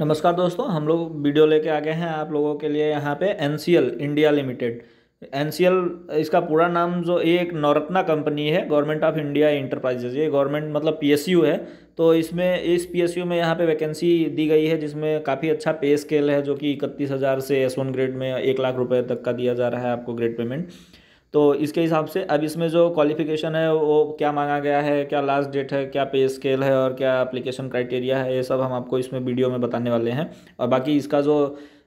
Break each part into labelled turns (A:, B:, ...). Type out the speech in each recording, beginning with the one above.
A: नमस्कार दोस्तों हम लोग वीडियो लेके आ गए हैं आप लोगों के लिए यहाँ पे एन इंडिया लिमिटेड एन इसका पूरा नाम जो ये एक नौरत्ना कंपनी है गवर्नमेंट ऑफ इंडिया इंटरप्राइजेज ये गवर्नमेंट मतलब पी है तो इसमें इस पी में यहाँ पे वैकेंसी दी गई है जिसमें काफ़ी अच्छा पे स्केल है जो कि इकतीस हज़ार से एस वन ग्रेड में एक लाख रुपये तक का दिया जा रहा है आपको ग्रेड पेमेंट तो इसके हिसाब से अब इसमें जो क्वालिफिकेशन है वो क्या मांगा गया है क्या लास्ट डेट है क्या पे स्केल है और क्या एप्लीकेशन क्राइटेरिया है ये सब हम आपको इसमें वीडियो में बताने वाले हैं और बाकी इसका जो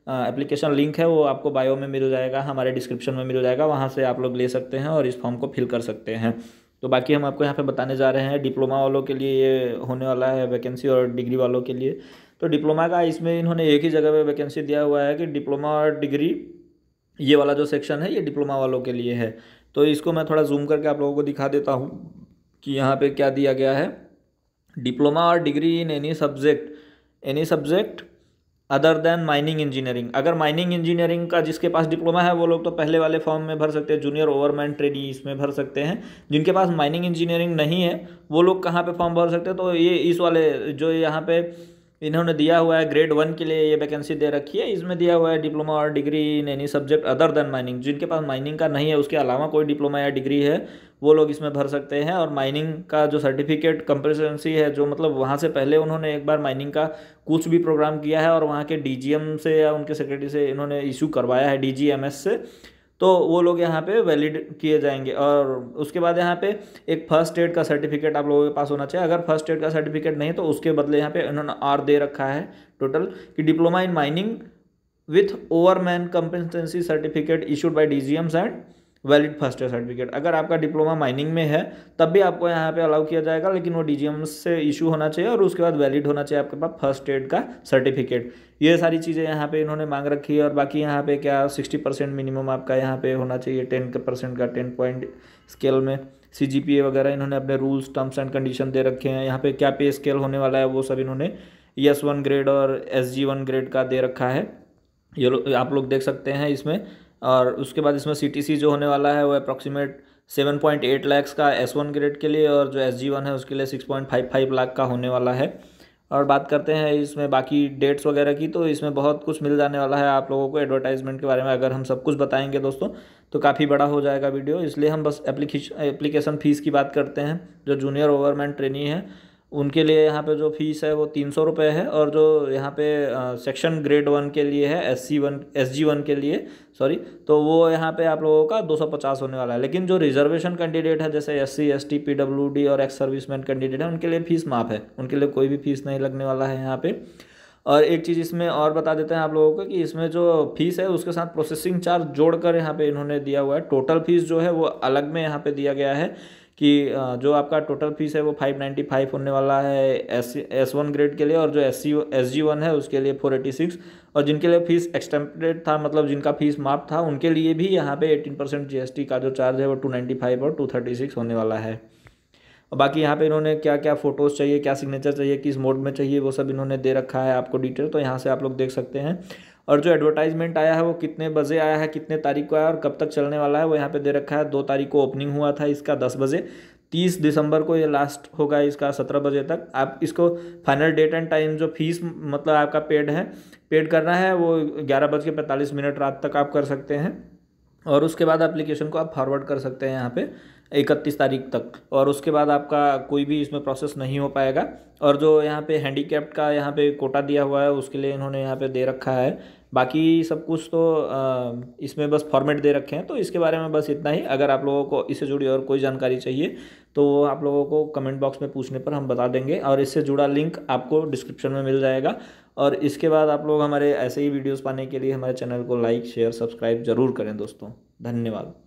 A: एप्लीकेशन लिंक है वो आपको बायो में मिल जाएगा हमारे डिस्क्रिप्शन में मिल जाएगा वहाँ से आप लोग ले सकते हैं और इस फॉर्म को फिल कर सकते हैं तो बाकी हम आपको यहाँ पे बताने जा रहे हैं डिप्लोमा वालों के लिए ये होने वाला है वैकेंसी और डिग्री वालों के लिए तो डिप्लोमा का इसमें इन्होंने एक ही जगह पे वैकेंसी दिया हुआ है कि डिप्लोमा और डिग्री ये वाला जो सेक्शन है ये डिप्लोमा वालों के लिए है तो इसको मैं थोड़ा जूम करके आप लोगों को दिखा देता हूँ कि यहाँ पे क्या दिया गया है डिप्लोमा और degree in any subject any subject other than mining engineering अगर माइनिंग इंजीनियरिंग का जिसके पास डिप्लोमा है वो लोग तो पहले वाले फॉर्म में भर सकते हैं जूनियर ओवरमैन ट्रेनी इसमें भर सकते हैं जिनके पास माइनिंग इंजीनियरिंग नहीं है वो लोग कहाँ पे फॉर्म भर सकते हैं तो ये इस वाले जो यहाँ पे इन्होंने दिया हुआ है ग्रेड वन के लिए ये वैकेंसी दे रखी है इसमें दिया हुआ है डिप्लोमा और degree in any subject other than mining जिनके पास माइनिंग का नहीं है उसके अलावा कोई डिप्लोमा या डिग्री है वो लोग इसमें भर सकते हैं और माइनिंग का जो सर्टिफिकेट कंपल्सरेंसी है जो मतलब वहाँ से पहले उन्होंने एक बार माइनिंग का कुछ भी प्रोग्राम किया है और वहाँ के डी से या उनके सेक्रेटरी से इन्होंने इशू करवाया है डी से तो वो लोग यहाँ पे वैलिड किए जाएंगे और उसके बाद यहाँ पे एक फर्स्ट एड का सर्टिफिकेट आप लोगों के पास होना चाहिए अगर फर्स्ट एड का सर्टिफिकेट नहीं तो उसके बदले यहाँ पे इन्होंने आर दे रखा है टोटल कि diploma in mining with overman competency certificate issued by D G M S and valid first year certificate अगर आपका डिप्लोमा माइनिंग में है तब भी आपको यहाँ पे अलाउ किया जाएगा लेकिन वो डीजीएम से इशू होना चाहिए और उसके बाद वैलिड होना चाहिए आपके पास फर्स्ट एड का सर्टिफिकेट ये सारी चीज़ें यहाँ पे इन्होंने मांग रखी है और बाकी यहाँ पे क्या सिक्सटी परसेंट मिनिमम आपका यहाँ पे होना चाहिए टेन परसेंट का टेन पॉइंट स्केल में सी जी पी ए वगैरह इन्होंने अपने रूल्स टर्म्स एंड कंडीशन दे रखे हैं यहाँ पे क्या पे स्केल होने वाला है वो सब इन्होंने एस वन ग्रेड और एस जी वन ग्रेड का दे रखा है ये लोग आप लोग देख सकते हैं इसमें और उसके बाद इसमें सी जो होने वाला है वो approximate seven point eight lakhs का एस वन ग्रेड के लिए और जो एस जी वन है उसके लिए six point five five lakh का होने वाला है और बात करते हैं इसमें बाकी डेट्स वगैरह की तो इसमें बहुत कुछ मिल जाने वाला है आप लोगों को एडवर्टाइजमेंट के बारे में अगर हम सब कुछ बताएंगे दोस्तों तो काफ़ी बड़ा हो जाएगा वीडियो इसलिए हम बस एप्लीकेशन फ़ीस की बात करते हैं जो जूनियर ओवरमैन ट्रेनी है उनके लिए यहाँ पे जो फीस है वो तीन सौ रुपये है और जो यहाँ पे सेक्शन ग्रेड वन के लिए है S C one S G one के लिए सॉरी तो वो यहाँ पे आप लोगों का दो सौ पचास होने वाला है लेकिन जो रिजर्वेशन कैंडिडेट है जैसे S C S T P W D और एक्स सर्विसमैन कैंडिडेट है उनके लिए फीस माफ़ है उनके लिए कोई भी फीस नहीं लगने वाला है यहाँ पर और एक चीज़ इसमें और बता देते हैं आप लोगों को कि इसमें जो फीस है उसके साथ प्रोसेसिंग चार्ज जोड़कर यहाँ पे इन्होंने दिया हुआ है टोटल फीस जो है वो अलग में यहाँ पे दिया गया है कि जो आपका टोटल फीस है वो फाइव नाइन्टी फाइव होने वाला है एस एस वन ग्रेड के लिए और जो S C S G one है उसके लिए फोर एटी सिक्स और जिनके लिए फीस एक्सटेम्परेड था मतलब जिनका फीस माफ था उनके लिए भी यहाँ पे eighteen percent G S T का जो चार्ज है वो टू नाइन्टी फाइव और टू थर्टी सिक्स होने वाला है और बाकी यहाँ पे इन्होंने क्या क्या फ़ोटोज़ चाहिए क्या सिग्नेचर चाहिए किस मोड में चाहिए वो सब इन्होंने दे रखा है आपको डिटेल तो यहाँ से आप लोग देख सकते हैं और जो एडवर्टाइजमेंट आया है वो कितने बजे आया है कितने तारीख को आया और कब तक चलने वाला है वो यहाँ पे दे रखा है दो तारीख को ओपनिंग हुआ था इसका दस बजे तीस दिसंबर को ये लास्ट होगा इसका सत्रह बजे तक आप इसको फाइनल डेट एंड टाइम जो फीस मतलब आपका पेड है पेड करना है वो ग्यारह बज के पैंतालीस मिनट रात तक आप कर सकते हैं और उसके बाद एप्लीकेशन को आप फॉरवर्ड कर सकते हैं यहाँ पे इकतीस तारीख तक और उसके बाद आपका कोई भी इसमें प्रोसेस नहीं हो पाएगा और जो यहाँ पे हैंडीकैप्ड का यहाँ पे कोटा दिया हुआ है उसके लिए इन्होंने यहाँ पे दे रखा है बाकी सब कुछ तो इसमें बस फॉर्मेट दे रखे हैं तो इसके बारे में बस इतना ही अगर आप लोगों को इससे जुड़ी और कोई जानकारी चाहिए तो आप लोगों को कमेंट बॉक्स में पूछने पर हम बता देंगे और इससे जुड़ा लिंक आपको डिस्क्रिप्शन में मिल जाएगा और इसके बाद आप लोग हमारे ऐसे ही वीडियोज़ पाने के लिए हमारे चैनल को लाइक शेयर सब्सक्राइब ज़रूर करें दोस्तों धन्यवाद